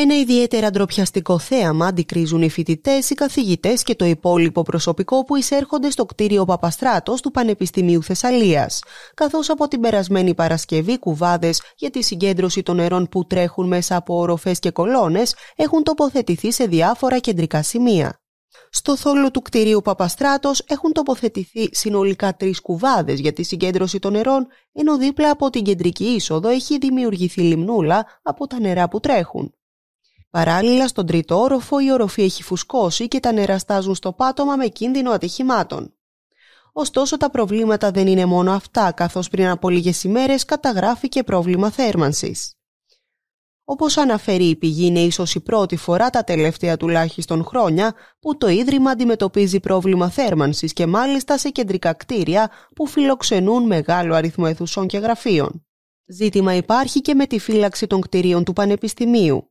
Ένα ιδιαίτερα ντροπιαστικό θέαμα αντικρίζουν οι φοιτητές, οι καθηγητές και το υπόλοιπο προσωπικό που εισέρχονται στο κτίριο Παπαστράτος του Πανεπιστημίου Θεσσαλίας. Καθώς από την περασμένη Παρασκευή, κουβάδες για τη συγκέντρωση των νερών που τρέχουν μέσα από οροφές και κολόνες έχουν τοποθετηθεί σε διάφορα κεντρικά σημεία. Στο θόλο του κτίριου Παπαστράτος έχουν τοποθετηθεί συνολικά τρεις κουβάδες για τη συγκέντρωση των νερών, ενώ δίπλα από την κεντρική είσοδο έχει δημιουργηθεί λιμνούλα από τα νερά που τρέχουν. Παράλληλα, στον τρίτο όροφο η οροφή έχει φουσκώσει και τα νερά στο πάτωμα με κίνδυνο ατυχημάτων. Ωστόσο, τα προβλήματα δεν είναι μόνο αυτά, καθώς πριν από λίγες ημέρες καταγράφηκε πρόβλημα θέρμανσης. Όπως αναφέρει η πηγή, είναι ίσως η πρώτη φορά τα τελευταία τουλάχιστον χρόνια που το Ίδρυμα αντιμετωπίζει πρόβλημα θέρμανσης και μάλιστα σε κεντρικά κτίρια που φιλοξενούν μεγάλο αριθμό αιθουσών και γραφείων. Ζήτημα υπάρχει και με τη φύλαξη των κτηρίων του Πανεπιστημίου.